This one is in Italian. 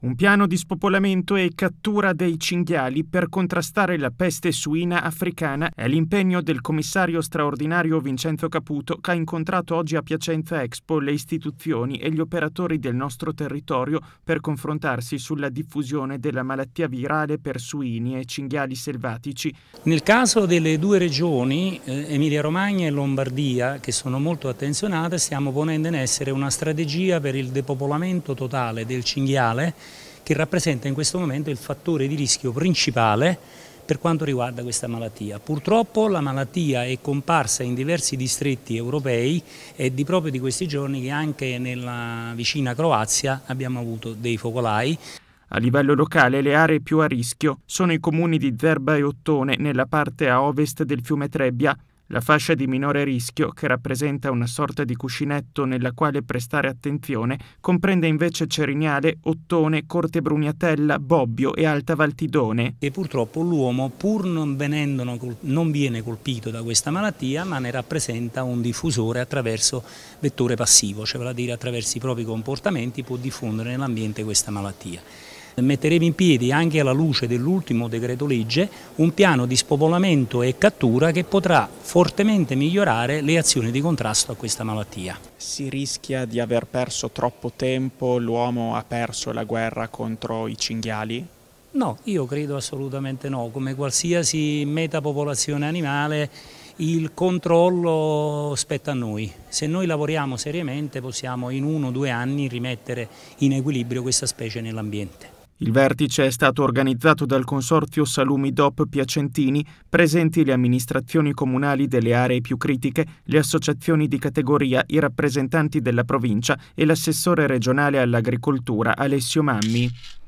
un piano di spopolamento e cattura dei cinghiali per contrastare la peste suina africana è l'impegno del commissario straordinario Vincenzo Caputo che ha incontrato oggi a Piacenza Expo le istituzioni e gli operatori del nostro territorio per confrontarsi sulla diffusione della malattia virale per suini e cinghiali selvatici. Nel caso delle due regioni, eh, Emilia-Romagna e Lombardia, che sono molto attenzionate, stiamo ponendo in essere una strategia per il depopolamento totale del cinghiale che rappresenta in questo momento il fattore di rischio principale per quanto riguarda questa malattia. Purtroppo la malattia è comparsa in diversi distretti europei e di proprio di questi giorni che anche nella vicina Croazia abbiamo avuto dei focolai. A livello locale le aree più a rischio sono i comuni di Zerba e Ottone nella parte a ovest del fiume Trebbia la fascia di minore rischio, che rappresenta una sorta di cuscinetto nella quale prestare attenzione, comprende invece Cerignale, Ottone, Corte Bruniatella, Bobbio e Alta Valtidone. E purtroppo l'uomo, pur non, venendo, non viene colpito da questa malattia, ma ne rappresenta un diffusore attraverso vettore passivo, cioè vale a dire attraverso i propri comportamenti può diffondere nell'ambiente questa malattia. Metteremo in piedi, anche alla luce dell'ultimo decreto legge, un piano di spopolamento e cattura che potrà fortemente migliorare le azioni di contrasto a questa malattia. Si rischia di aver perso troppo tempo, l'uomo ha perso la guerra contro i cinghiali? No, io credo assolutamente no, come qualsiasi metapopolazione animale il controllo spetta a noi. Se noi lavoriamo seriamente possiamo in uno o due anni rimettere in equilibrio questa specie nell'ambiente. Il vertice è stato organizzato dal consorzio Salumi DOP Piacentini, presenti le amministrazioni comunali delle aree più critiche, le associazioni di categoria, i rappresentanti della provincia e l'assessore regionale all'agricoltura Alessio Mammi.